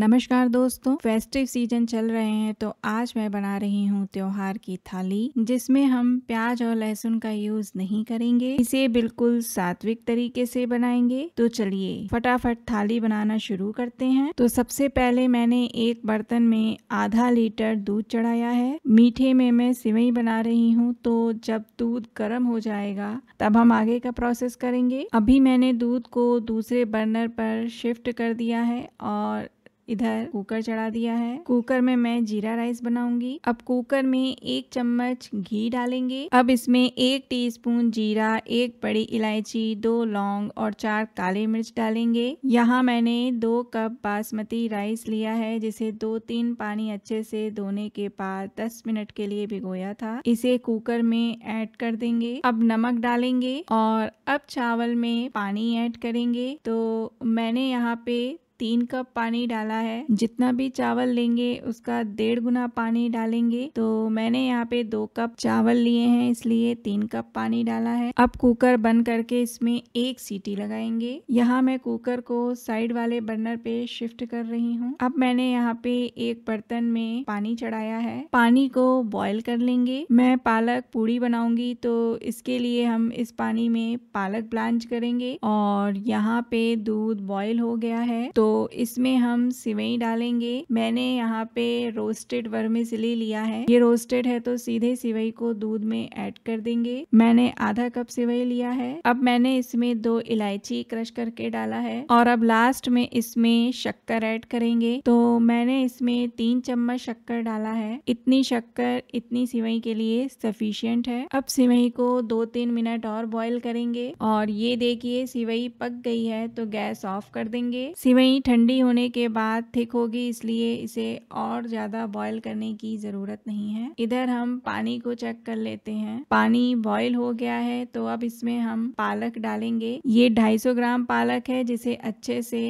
नमस्कार दोस्तों festive season चल रहे हैं तो आज मैं बना रही हूँ त्योहार की थाली जिसमें हम प्याज और लहसुन का यूज नहीं करेंगे इसे बिल्कुल सात्विक तरीके से बनाएंगे तो चलिए फटाफट थाली बनाना शुरू करते हैं तो सबसे पहले मैंने एक बर्तन में आधा लीटर दूध चढ़ाया है मीठे में मैं सिवई बना रही हूँ तो जब दूध गर्म हो जाएगा तब हम आगे का प्रोसेस करेंगे अभी मैंने दूध को दूसरे बर्नर पर शिफ्ट कर दिया है और इधर कुकर चढ़ा दिया है कुकर में मैं जीरा राइस बनाऊंगी अब कुकर में एक चम्मच घी डालेंगे अब इसमें एक टीस्पून जीरा एक बड़ी इलायची दो लौंग और चार काले मिर्च डालेंगे यहाँ मैंने दो कप बासमती राइस लिया है जिसे दो तीन पानी अच्छे से धोने के बाद दस मिनट के लिए भिगोया था इसे कुकर में एड कर देंगे अब नमक डालेंगे और अब चावल में पानी एड करेंगे तो मैंने यहाँ पे तीन कप पानी डाला है जितना भी चावल लेंगे उसका डेढ़ गुना पानी डालेंगे तो मैंने यहाँ पे दो कप चावल लिए हैं इसलिए तीन कप पानी डाला है अब कुकर बंद करके इसमें एक सीटी लगाएंगे यहाँ मैं कुकर को साइड वाले बर्नर पे शिफ्ट कर रही हूँ अब मैंने यहाँ पे एक बर्तन में पानी चढ़ाया है पानी को बॉयल कर लेंगे मैं पालक पूड़ी बनाऊंगी तो इसके लिए हम इस पानी में पालक ब्लांच करेंगे और यहाँ पे दूध बॉयल हो गया है तो तो इसमें हम सिवई डालेंगे मैंने यहाँ पे रोस्टेड वर्मिजली लिया है ये रोस्टेड है तो सीधे सिवई को दूध में ऐड कर देंगे मैंने आधा कप सिवई लिया है अब मैंने इसमें दो इलायची क्रश करके डाला है और अब लास्ट में इसमें शक्कर ऐड करेंगे तो मैंने इसमें तीन चम्मच शक्कर डाला है इतनी शक्कर इतनी सिवई के लिए सफिशियंट है अब सिवई को दो तीन मिनट और बॉइल करेंगे और ये देखिए सिवई पक गई है तो गैस ऑफ कर देंगे सिवई पानी ठंडी होने के बाद थिक होगी इसलिए इसे और ज़्यादा बॉयल करने की ज़रूरत नहीं है इधर हम पानी को चेक कर लेते हैं पानी बॉयल हो गया है तो अब इसमें हम पालक डालेंगे ये 250 ग्राम पालक है जिसे अच्छे से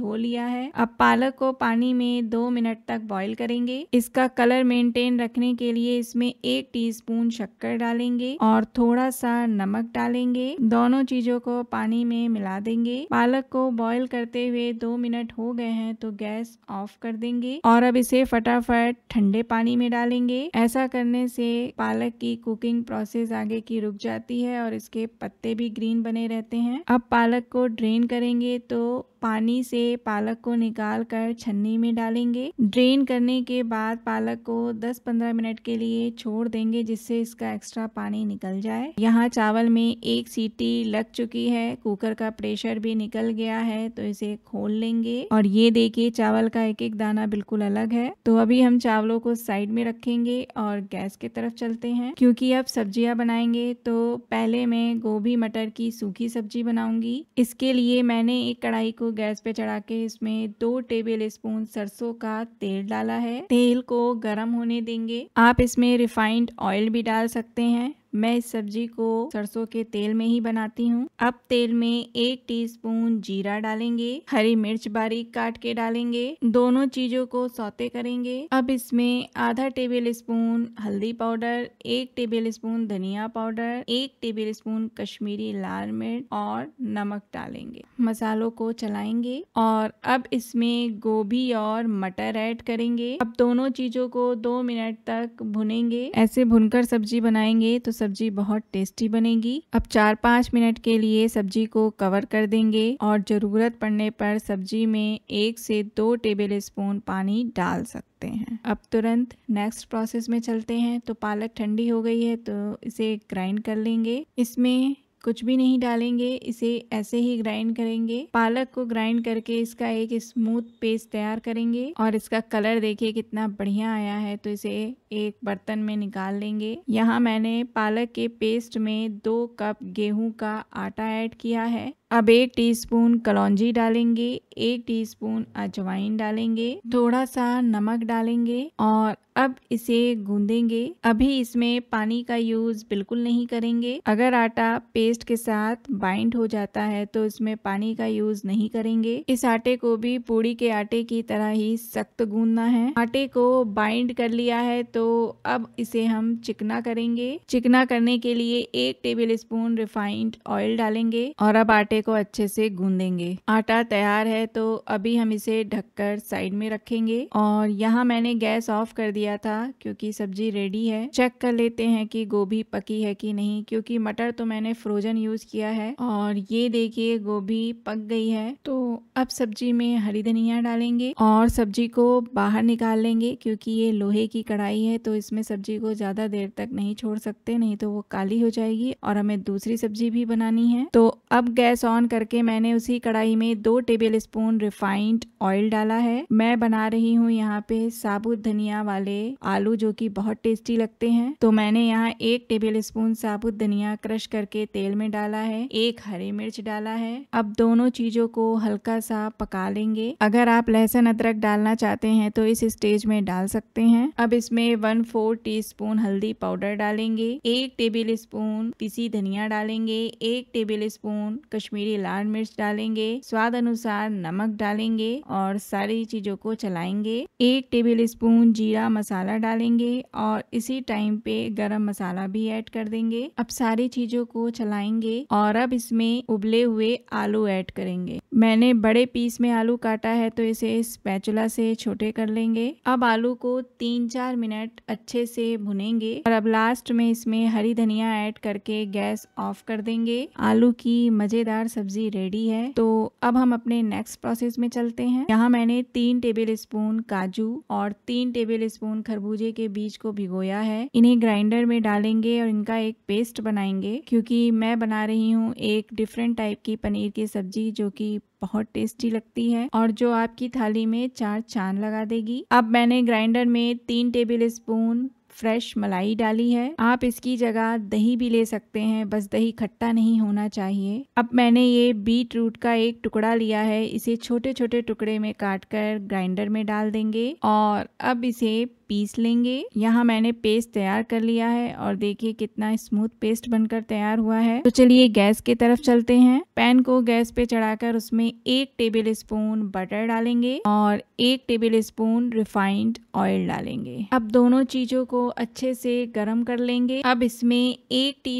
धो लिया है अब पालक को पानी में दो मिनट तक बॉईल करेंगे इसका कलर मेंटेन रखने के लिए इसमें एक टीस्पून शक्कर डालेंगे और थोड़ा सा नमक डालेंगे दोनों चीजों को पानी में मिला देंगे पालक को बॉयल करते हुए दो मिनट मिनट हो गए हैं तो गैस ऑफ कर देंगे और अब इसे फटाफट ठंडे पानी में डालेंगे ऐसा करने से पालक की कुकिंग प्रोसेस आगे की रुक जाती है और इसके पत्ते भी ग्रीन बने रहते हैं अब पालक को ड्रेन करेंगे तो पानी से पालक को निकाल कर छन्नी में डालेंगे ड्रेन करने के बाद पालक को 10-15 मिनट के लिए छोड़ देंगे जिससे इसका एक्स्ट्रा पानी निकल जाए यहाँ चावल में एक सीटी लग चुकी है कुकर का प्रेशर भी निकल गया है तो इसे खोल लेंगे और ये देखिए चावल का एक एक दाना बिल्कुल अलग है तो अभी हम चावलों को साइड में रखेंगे और गैस की तरफ चलते हैं क्योंकि अब सब्जियां बनाएंगे तो पहले मैं गोभी मटर की सूखी सब्जी बनाऊंगी इसके लिए मैंने एक कढ़ाई को गैस पे चढ़ा के इसमें दो टेबल स्पून सरसों का तेल डाला है तेल को गर्म होने देंगे आप इसमें रिफाइंड ऑयल भी डाल सकते हैं मैं इस सब्जी को सरसों के तेल में ही बनाती हूँ अब तेल में एक टीस्पून जीरा डालेंगे हरी मिर्च बारीक काट के डालेंगे दोनों चीजों को सौते करेंगे अब इसमें आधा टेबल स्पून हल्दी पाउडर एक टेबल स्पून धनिया पाउडर एक टेबल स्पून कश्मीरी लाल मिर्च और नमक डालेंगे मसालों को चलाएंगे और अब इसमें गोभी और मटर ऐड करेंगे अब दोनों चीजों को दो मिनट तक भुनेंगे ऐसे भुनकर सब्जी बनाएंगे तो सब्जी बहुत टेस्टी बनेगी अब चार पाँच मिनट के लिए सब्जी को कवर कर देंगे और ज़रूरत पड़ने पर सब्जी में एक से दो टेबल स्पून पानी डाल सकते हैं अब तुरंत नेक्स्ट प्रोसेस में चलते हैं तो पालक ठंडी हो गई है तो इसे ग्राइंड कर लेंगे इसमें कुछ भी नहीं डालेंगे इसे ऐसे ही ग्राइंड करेंगे पालक को ग्राइंड करके इसका एक स्मूथ पेस्ट तैयार करेंगे और इसका कलर देखिए कितना बढ़िया आया है तो इसे एक बर्तन में निकाल लेंगे यहाँ मैंने पालक के पेस्ट में दो कप गेहूं का आटा ऐड किया है अब एक टीस्पून कलौजी डालेंगे एक टीस्पून अजवाइन डालेंगे थोड़ा सा नमक डालेंगे और अब इसे गूंदेंगे अभी इसमें पानी का यूज बिल्कुल नहीं करेंगे अगर आटा पेस्ट के साथ बाइंड हो जाता है तो इसमें पानी का यूज नहीं करेंगे इस आटे को भी पूड़ी के आटे की तरह ही सख्त गूंदना है आटे को बाइंड कर लिया है तो अब इसे हम चिकना करेंगे चिकना करने के लिए एक टेबल स्पून रिफाइंड ऑयल डालेंगे और अब आटे को अच्छे से गूंदेंगे आटा तैयार है तो अभी हम इसे ढककर साइड में रखेंगे और यहाँ मैंने गैस ऑफ कर दिया था क्योंकि सब्जी रेडी है चेक कर लेते हैं कि गोभी पकी है कि नहीं क्योंकि मटर तो मैंने फ्रोजन यूज किया है और ये देखिए गोभी पक गई है तो अब सब्जी में हरी धनिया डालेंगे और सब्जी को बाहर निकाल लेंगे क्योंकि ये लोहे की कढ़ाई है तो इसमें सब्जी को ज्यादा देर तक नहीं छोड़ सकते नहीं तो वो काली हो जाएगी और हमें दूसरी सब्जी भी बनानी है तो अब गैस ऑन करके मैंने उसी कढ़ाई में दो टेबल स्पून रिफाइंड ऑयल डाला है मैं बना रही हूँ यहाँ पे साबुत धनिया वाले आलू जो कि बहुत टेस्टी लगते हैं तो मैंने यहाँ एक टेबल स्पून साबुत धनिया क्रश करके तेल में डाला है एक हरी मिर्च डाला है अब दोनों चीजों को हल्का सा पका लेंगे अगर आप लहसुन अदरक डालना चाहते हैं तो इस स्टेज में डाल सकते हैं अब इसमें वन फोर टी स्पून हल्दी पाउडर डालेंगे एक टेबल स्पून पिसी धनिया डालेंगे एक टेबल स्पून कश्मीर कश्मीरी लाल मिर्च डालेंगे स्वाद अनुसार नमक डालेंगे और सारी चीजों को चलाएंगे एक टेबल स्पून जीरा मसाला डालेंगे और इसी टाइम पे गरम मसाला भी ऐड कर देंगे अब सारी चीजों को चलाएंगे और अब इसमें उबले हुए आलू ऐड करेंगे मैंने बड़े पीस में आलू काटा है तो इसे स्पैचुला से छोटे कर लेंगे अब आलू को तीन चार मिनट अच्छे से भुनेंगे और अब लास्ट में इसमें हरी धनिया ऐड करके गैस ऑफ कर देंगे आलू की मजेदार तैयार सब्ज़ी रेडी है तो अब हम अपने नेक्स्ट प्रोसेस में चलते हैं यहाँ मैंने तीन टेबल स्पून काजू और तीन टेबल स्पून खरबूजे के बीज को भिगोया है इन्हें ग्राइंडर में डालेंगे और इनका एक पेस्ट बनाएंगे क्योंकि मैं बना रही हूँ एक डिफरेंट टाइप की पनीर की सब्जी जो कि बहुत टेस्टी लगती है और जो आपकी थाली में चार चांद लगा देगी अब मैंने ग्राइंडर में तीन टेबल स्पून फ्रेश मलाई डाली है आप इसकी जगह दही भी ले सकते हैं बस दही खट्टा नहीं होना चाहिए अब मैंने ये बीट रूट का एक टुकड़ा लिया है इसे छोटे छोटे टुकड़े में काट कर ग्राइंडर में डाल देंगे और अब इसे पीस लेंगे यहाँ मैंने पेस्ट तैयार कर लिया है और देखिए कितना स्मूथ पेस्ट बनकर तैयार हुआ है तो चलिए गैस की तरफ चलते हैं पैन को गैस पे चढ़ाकर उसमें एक टेबल स्पून बटर डालेंगे और एक टेबल स्पून रिफाइंड ऑयल डालेंगे अब दोनों चीजों को अच्छे से गर्म कर लेंगे अब इसमें एक टी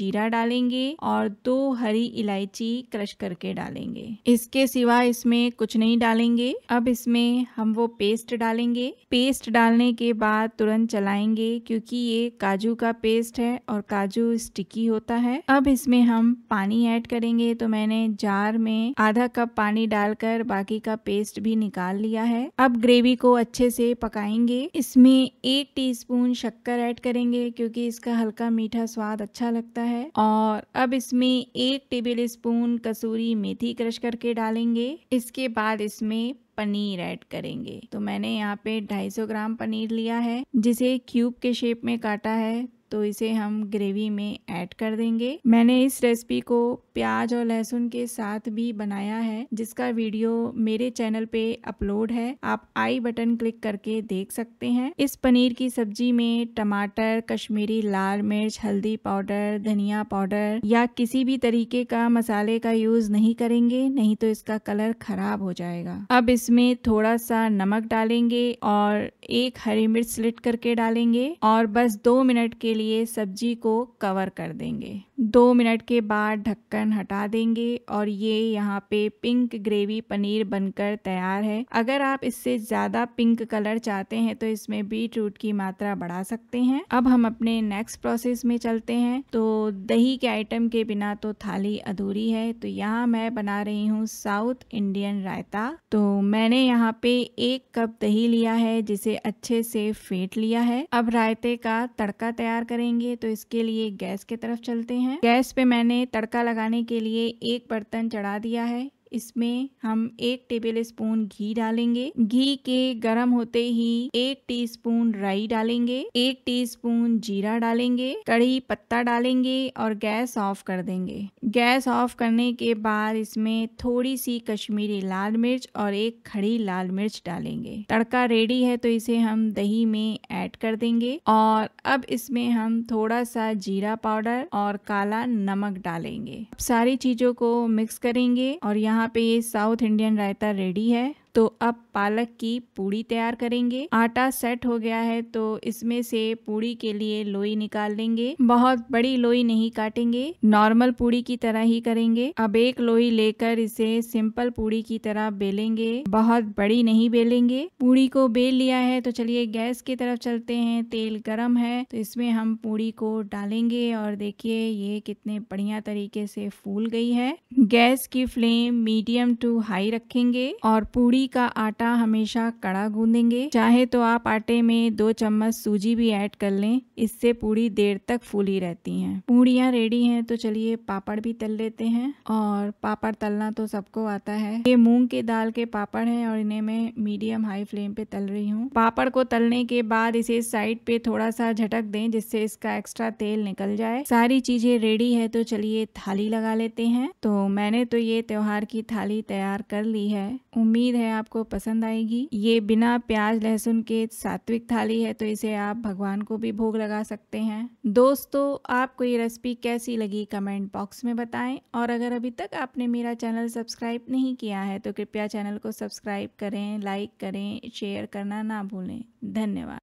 जीरा डालेंगे और दो हरी इलायची क्रश करके डालेंगे इसके सिवा इसमें कुछ नहीं डालेंगे अब इसमें हम वो पेस्ट डालेंगे पेस्ट डाल निकालने के बाद तुरंत चलाएंगे क्योंकि ये काजू का पेस्ट है और काजू स्टिकी होता है अब इसमें हम पानी ऐड करेंगे तो मैंने जार में आधा कप पानी डालकर बाकी का पेस्ट भी निकाल लिया है अब ग्रेवी को अच्छे से पकाएंगे इसमें एक टीस्पून शक्कर ऐड करेंगे क्योंकि इसका हल्का मीठा स्वाद अच्छा लगता है और अब इसमें एक टेबल स्पून कसूरी मेथी क्रश करके डालेंगे इसके बाद इसमें पनीर ऐड करेंगे तो मैंने यहाँ पे 250 ग्राम पनीर लिया है जिसे क्यूब के शेप में काटा है तो इसे हम ग्रेवी में ऐड कर देंगे मैंने इस रेसिपी को प्याज और लहसुन के साथ भी बनाया है जिसका वीडियो मेरे चैनल पे अपलोड है आप आई बटन क्लिक करके देख सकते हैं इस पनीर की सब्जी में टमाटर कश्मीरी लाल मिर्च हल्दी पाउडर धनिया पाउडर या किसी भी तरीके का मसाले का यूज नहीं करेंगे नहीं तो इसका कलर खराब हो जाएगा अब इसमें थोड़ा सा नमक डालेंगे और एक हरी मिर्च स्लिट करके डालेंगे और बस दो मिनट के लिए सब्जी को कवर कर देंगे दो मिनट के बाद ढक्कन हटा देंगे और ये यहाँ पे पिंक ग्रेवी पनीर बनकर तैयार है अगर आप इससे ज़्यादा पिंक कलर चाहते हैं तो इसमें बीट रूट की मात्रा बढ़ा सकते हैं अब हम अपने नेक्स्ट प्रोसेस में चलते हैं तो दही के आइटम के बिना तो थाली अधूरी है तो यहाँ मैं बना रही हूँ साउथ इंडियन रायता तो मैंने यहाँ पे एक कप दही लिया है जिसे अच्छे से फेंट लिया है अब रायते का तड़का तैयार तैयार करेंगे तो इसके लिए गैस की तरफ चलते हैं गैस पे मैंने तड़का लगाने के लिए एक बर्तन चढ़ा दिया है इसमें हम एक टेबल स्पून घी डालेंगे घी के गरम होते ही एक टीस्पून राई डालेंगे एक टीस्पून जीरा डालेंगे कड़ी पत्ता डालेंगे और गैस ऑफ कर देंगे गैस ऑफ करने के बाद इसमें थोड़ी सी कश्मीरी लाल मिर्च और एक खड़ी लाल मिर्च डालेंगे तड़का रेडी है तो इसे हम दही में ऐड कर देंगे और अब इसमें हम थोड़ा सा जीरा पाउडर और काला नमक डालेंगे अब सारी चीजों को मिक्स करेंगे और यहाँ यहाँ पे ये साउथ इंडियन रायता रेडी है तो अब पालक की पूड़ी तैयार करेंगे आटा सेट हो गया है तो इसमें से पूड़ी के लिए लोई निकाल लेंगे बहुत बड़ी लोई नहीं काटेंगे नॉर्मल पूड़ी की तरह ही करेंगे अब एक लोई लेकर इसे सिंपल पूड़ी की तरह बेलेंगे बहुत बड़ी नहीं बेलेंगे पूड़ी को बेल लिया है तो चलिए गैस की तरफ चलते हैं तेल गर्म है तो इसमें हम पूड़ी को डालेंगे और देखिए ये कितने बढ़िया तरीके से फूल गई है गैस की फ्लेम मीडियम टू हाई रखेंगे और पूड़ी सूजी का आटा हमेशा कड़ा गूंदेंगे चाहे तो आप आटे में दो चम्मच सूजी भी ऐड कर लें इससे पूड़ी देर तक फूली रहती हैं पूड़ियाँ रेडी हैं तो चलिए पापड़ भी तल लेते हैं और पापड़ तलना तो सबको आता है ये मूंग के दाल के पापड़ हैं और इन्हें मैं मीडियम हाई फ्लेम पे तल रही हूँ पापड़ को तलने के बाद इसे साइड पे थोड़ा सा झटक दें जिससे इसका एक्स्ट्रा तेल निकल जाए सारी चीजें रेडी है तो चलिए थाली लगा लेते हैं तो मैंने तो ये त्योहार की थाली तैयार कर ली है उम्मीद है आपको पसंद आएगी ये बिना प्याज लहसुन के सात्विक थाली है तो इसे आप भगवान को भी भोग लगा सकते हैं दोस्तों आपको ये रेसिपी कैसी लगी कमेंट बॉक्स में बताएं और अगर अभी तक आपने मेरा चैनल सब्सक्राइब नहीं किया है तो कृपया चैनल को सब्सक्राइब करें लाइक करें शेयर करना ना भूलें धन्यवाद